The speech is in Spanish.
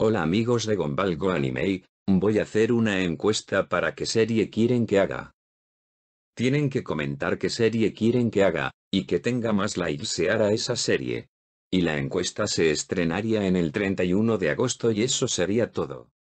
Hola amigos de Gombalgo Anime, voy a hacer una encuesta para qué serie quieren que haga. Tienen que comentar qué serie quieren que haga, y que tenga más likes se hará esa serie. Y la encuesta se estrenaría en el 31 de agosto y eso sería todo.